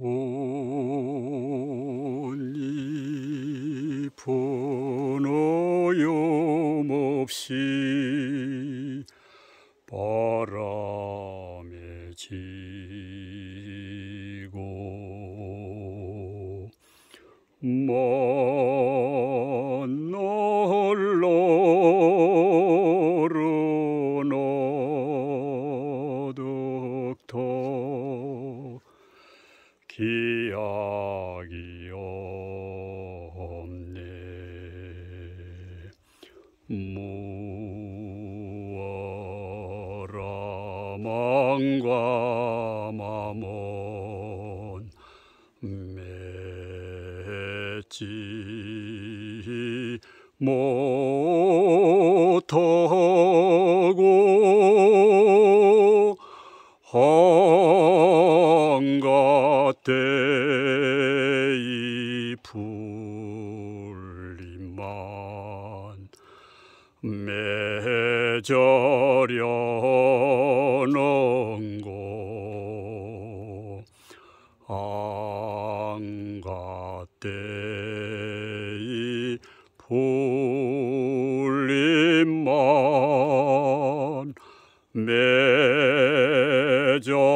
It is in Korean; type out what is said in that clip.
권리 분노염 없이 바람에 지고 뭐 기약이 없네 무어라 망과 마몬 맺지 못하 매절연고 안가때이 불림만 매절